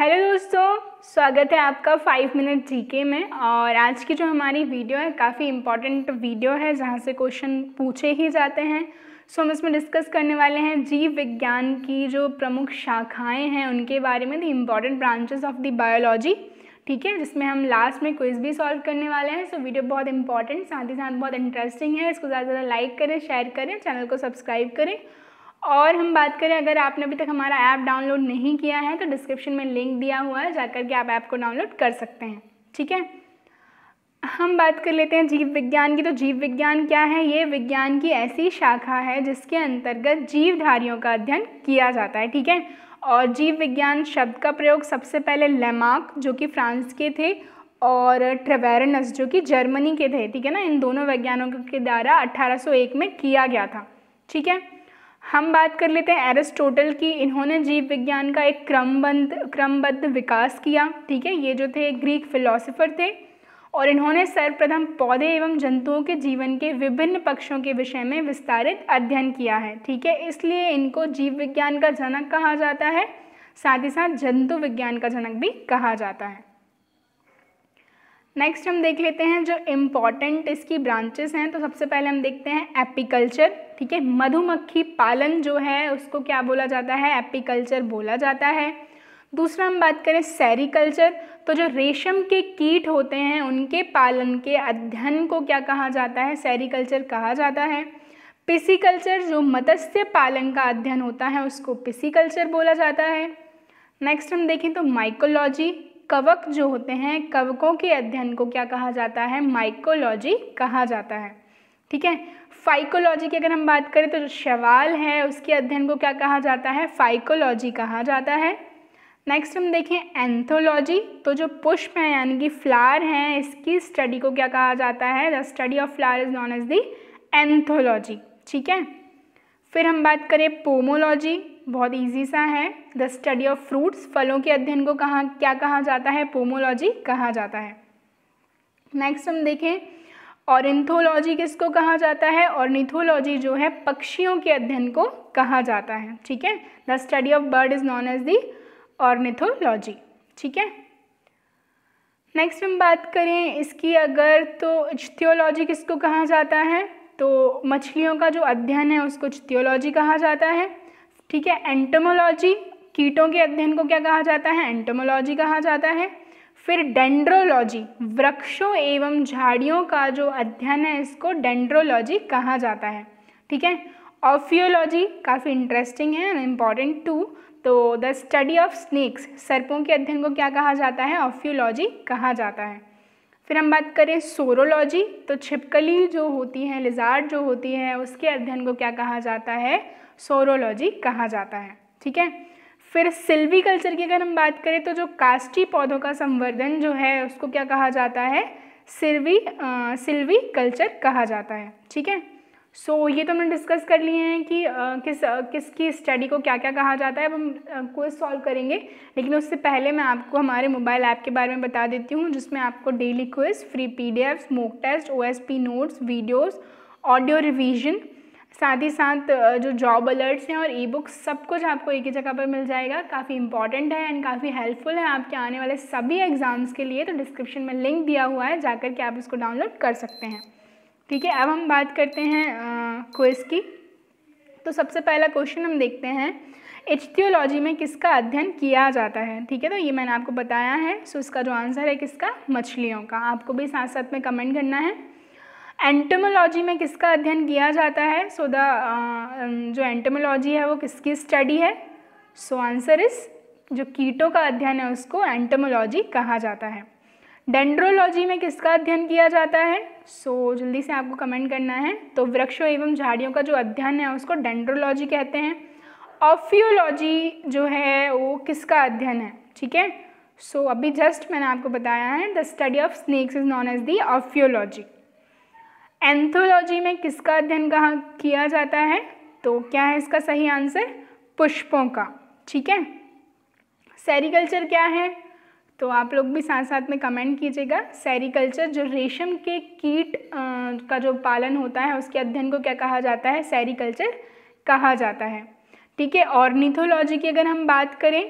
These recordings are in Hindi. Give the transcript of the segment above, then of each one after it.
हेलो दोस्तों स्वागत है आपका फाइव मिनट जीके में और आज की जो हमारी वीडियो है काफ़ी इम्पॉर्टेंट वीडियो है जहाँ से क्वेश्चन पूछे ही जाते हैं सो हम इसमें डिस्कस करने वाले हैं जीव विज्ञान की जो प्रमुख शाखाएं हैं उनके बारे में the important branches of the biology ठीक है जिसमें हम लास्ट में क्विज भी सॉल्व करने वाले हैं सो so, वीडियो बहुत इंपॉर्टेंट साथ ही साथ बहुत इंटरेस्टिंग है इसको ज़्यादा से ज़्यादा लाइक करें शेयर करें चैनल को सब्सक्राइब करें और हम बात करें अगर आपने अभी तक हमारा ऐप डाउनलोड नहीं किया है तो डिस्क्रिप्शन में लिंक दिया हुआ है जाकर के आप ऐप को डाउनलोड कर सकते हैं ठीक है हम बात कर लेते हैं जीव विज्ञान की तो जीव विज्ञान क्या है ये विज्ञान की ऐसी शाखा है जिसके अंतर्गत जीवधारियों का अध्ययन किया जाता है ठीक है और जीव विज्ञान शब्द का प्रयोग सबसे पहले लेमार्क जो कि फ्रांस के थे और ट्रेवेरनस जो कि जर्मनी के थे ठीक है ना इन दोनों वैज्ञानिकों के द्वारा 1801 में किया गया था ठीक है हम बात कर लेते हैं एरिस्टोटल की इन्होंने जीव विज्ञान का एक क्रमबंद क्रमबद्ध विकास किया ठीक है ये जो थे ग्रीक फिलोसोफर थे और इन्होंने सर्वप्रथम पौधे एवं जंतुओं के जीवन के विभिन्न पक्षों के विषय में विस्तारित अध्ययन किया है ठीक है इसलिए इनको जीव विज्ञान का जनक कहा जाता है साथ ही साथ जंतु विज्ञान का जनक भी कहा जाता है नेक्स्ट हम देख लेते हैं जो इम्पॉर्टेंट इसकी ब्रांचेस हैं तो सबसे पहले हम देखते हैं एपिकल्चर ठीक है मधुमक्खी पालन जो है उसको क्या बोला जाता है एपिकल्चर बोला जाता है दूसरा हम बात करें सेरिकल्चर तो जो रेशम के कीट होते हैं उनके पालन के अध्ययन को क्या कहा जाता है सेरिकल्चर कहा जाता है पिसिकल्चर जो मत्स्य पालन का अध्ययन होता है उसको पिसिकल्चर बोला जाता है नेक्स्ट हम देखें तो माइकोलॉजी कवक जो होते हैं कवकों के अध्ययन को क्या कहा जाता है माइकोलॉजी कहा जाता है ठीक है फाइकोलॉजी की अगर हम बात करें तो जो शवाल है उसके अध्ययन को क्या कहा जाता है फाइकोलॉजी कहा जाता है नेक्स्ट हम देखें एंथोलॉजी तो जो पुष्प हैं यानी कि फ्लावर हैं इसकी स्टडी को क्या कहा जाता है the study of flower is known as the anthology ठीक है फिर हम बात करें पोमोलॉजी बहुत इजी सा है द स्टडी ऑफ फ्रूट्स फलों के अध्ययन को कहाँ क्या कहा जाता है पोमोलॉजी कहा जाता है नेक्स्ट हम देखें औरिंथोलॉजी किसको कहा जाता है और निथोलॉजी जो है पक्षियों के अध्ययन को कहा जाता है ठीक है the study of bird is known as the ornithology ठीक है नेक्स्ट हम बात करें इसकी अगर तो इज्थियोलॉजी किसको कहा जाता है तो मछलियों का जो अध्ययन है उसको इज्थियोलॉजी कहा जाता है ठीक है एंटोमोलॉजी कीटों के अध्ययन को क्या कहा जाता है एंटोमोलॉजी कहा जाता है फिर डेंड्रोलॉजी वृक्षों एवं झाड़ियों का जो अध्ययन है इसको डेंड्रोलॉजी कहा जाता है ठीक है ऑफियोलॉजी काफ़ी इंटरेस्टिंग है एंड इम्पॉर्टेंट टू तो द स्टडी ऑफ स्नेक्स सर्पों के अध्ययन को क्या कहा जाता है ऑफियोलॉजी कहा जाता है फिर हम बात करें सोरोलॉजी तो छिपकली जो होती है लिजार्ड जो होती है उसके अध्ययन को क्या कहा जाता है सोरोलॉजी कहा जाता है ठीक है फिर सिल्वी कल्चर की अगर हम बात करें तो जो कास्टी पौधों का संवर्धन जो है उसको क्या कहा जाता है सिल्वी सिल्वी कल्चर कहा जाता है ठीक है सो so, ये तो हमने डिस्कस कर लिए हैं कि आ, किस आ, किसकी स्टडी को क्या क्या कहा जाता है अब हम क्विज सॉल्व करेंगे लेकिन उससे पहले मैं आपको हमारे मोबाइल ऐप के बारे में बता देती हूँ जिसमें आपको daily quiz free P D F smoke test O S P notes videos audio revision साथ ही साथ जो जॉब अलर्ट्स हैं और ई बुक्स सब कुछ आपको एक ही जगह पर मिल जाएगा काफ़ी इंपॉर्टेंट है एंड काफ़ी हेल्पफुल है आपके आने वाले सभी एग्ज़ाम्स के लिए तो डिस्क्रिप्शन में लिंक दिया हुआ है जाकर के आप इसको डाउनलोड कर सकते हैं ठीक है अब हम बात करते हैं क्विज़ की तो सबसे पहला क्वेश्चन हम देखते हैं एचथियोलॉजी में किसका अध्ययन किया जाता है ठीक है तो ये मैंने आपको बताया है सो इसका जो आंसर है किसका मछलियों का आपको भी साथ साथ में कमेंट करना है एंटोमोलॉजी में किसका अध्ययन किया जाता है so so the uh, um, जो एंटोमोलॉजी है वो किसकी स्टडी है सो आंसर इज जो कीटों का अध्ययन है उसको एंटोमोलॉजी कहा जाता है डेंड्रोलॉजी में किसका अध्ययन किया जाता है सो so, जल्दी से आपको कमेंट करना है तो वृक्षों एवं झाड़ियों का जो अध्ययन है उसको डेंड्रोलॉजी कहते हैं ऑफियोलॉजी जो है वो किसका अध्ययन है ठीक है सो अभी जस्ट मैंने आपको बताया है the study of snakes is known as the ophiology anthology में किसका अध्ययन कहा किया जाता है तो क्या है इसका सही आंसर पुष्पों का ठीक है सेरिकल्चर क्या है तो आप लोग भी साथ साथ में कमेंट कीजिएगा सेरिकल्चर जो रेशम के कीट आ, का जो पालन होता है उसके अध्ययन को क्या कहा जाता है सेरिकल्चर कहा जाता है ठीक है ऑर्निथोलॉजी की अगर हम बात करें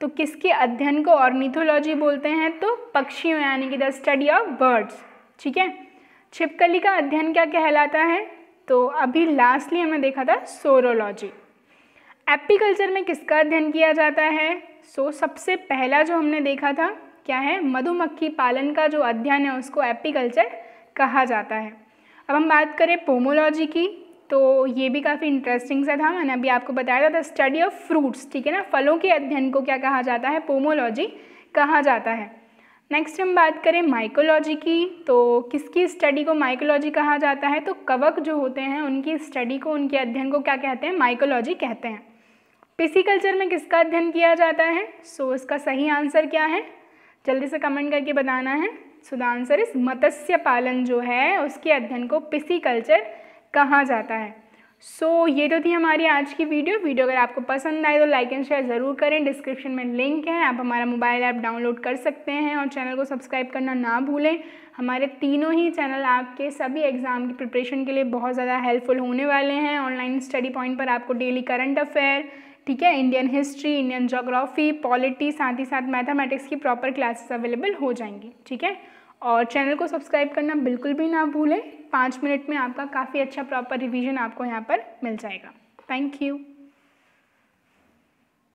तो किसके अध्ययन को ऑर्निथोलॉजी बोलते हैं तो पक्षियों यानी कि द स्टडी ऑफ बर्ड्स ठीक है छिपकली का अध्ययन क्या कहलाता है तो अभी लास्टली हमने देखा था सोरोलॉजी एप्पीकल्चर में किसका अध्ययन किया जाता है सो so, सबसे पहला जो हमने देखा था क्या है मधुमक्खी पालन का जो अध्ययन है उसको एप्पीकल्चर कहा जाता है अब हम बात करें पोमोलॉजी की तो ये भी काफ़ी इंटरेस्टिंग सा था मैंने अभी आपको बताया था स्टडी ऑफ फ्रूट्स ठीक है ना फलों के अध्ययन को क्या कहा जाता है पोमोलॉजी कहा जाता है नेक्स्ट हम बात करें माइकोलॉजी की तो किसकी स्टडी को माइकोलॉजी कहा जाता है तो कवक जो होते हैं उनकी स्टडी को उनके अध्ययन को क्या कहते हैं माइकोलॉजी कहते हैं पिसी कल्चर में किसका अध्ययन किया जाता है सो so, इसका सही आंसर क्या है जल्दी से कमेंट करके बताना है सो द आंसर इस मत्स्य पालन जो है उसके अध्ययन को पिसी कल्चर कहा जाता है सो so, ये तो थी हमारी आज की वीडियो वीडियो अगर आपको पसंद आए तो लाइक एंड शेयर ज़रूर करें डिस्क्रिप्शन में लिंक है आप हमारा मोबाइल ऐप डाउनलोड कर सकते हैं और चैनल को सब्सक्राइब करना ना भूलें हमारे तीनों ही चैनल आपके सभी एग्ज़ाम की प्रिपरेशन के लिए बहुत ज़्यादा हेल्पफुल होने वाले हैं ऑनलाइन स्टडी पॉइंट पर आपको डेली करंट अफेयर ठीक है Indian history Indian geography polity साथ ही साथ मैथमेटिक्स की प्रॉपर क्लासेस अवेलेबल हो जाएंगी ठीक है और चैनल को सब्सक्राइब करना बिल्कुल भी ना भूलें पाँच मिनट में आपका काफ़ी अच्छा प्रॉपर रिवीजन आपको यहाँ पर मिल जाएगा थैंक यू